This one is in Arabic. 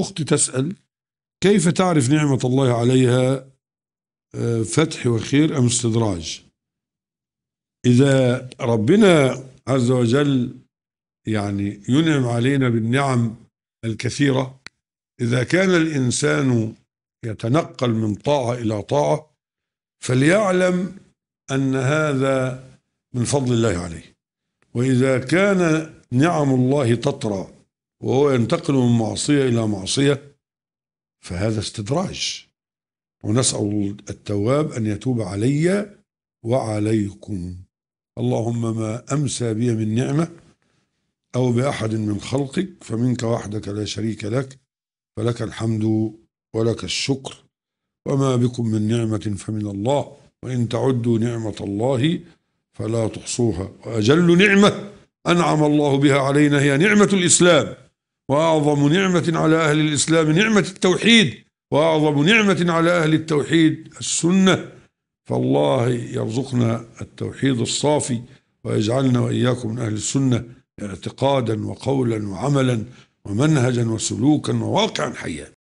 أختي تسأل كيف تعرف نعمة الله عليها آه، فتح وخير أم استدراج إذا ربنا عز وجل يعني ينعم علينا بالنعم الكثيرة إذا كان الإنسان يتنقل من طاعة إلى طاعة فليعلم أن هذا من فضل الله عليه وإذا كان نعم الله تطرأ وهو ينتقل من معصية إلى معصية فهذا استدراج ونسأل التواب أن يتوب علي وعليكم اللهم ما أمسى بي من نعمة أو بأحد من خلقك فمنك وحدك لا شريك لك فلك الحمد ولك الشكر وما بكم من نعمة فمن الله وإن تعدوا نعمة الله فلا تحصوها وأجل نعمة أنعم الله بها علينا هي نعمة الإسلام وأعظم نعمة على أهل الإسلام نعمة التوحيد وأعظم نعمة على أهل التوحيد السنة فالله يرزقنا التوحيد الصافي ويجعلنا وإياكم من أهل السنة اعتقادا وقولا وعملا ومنهجا وسلوكا وواقعا حيا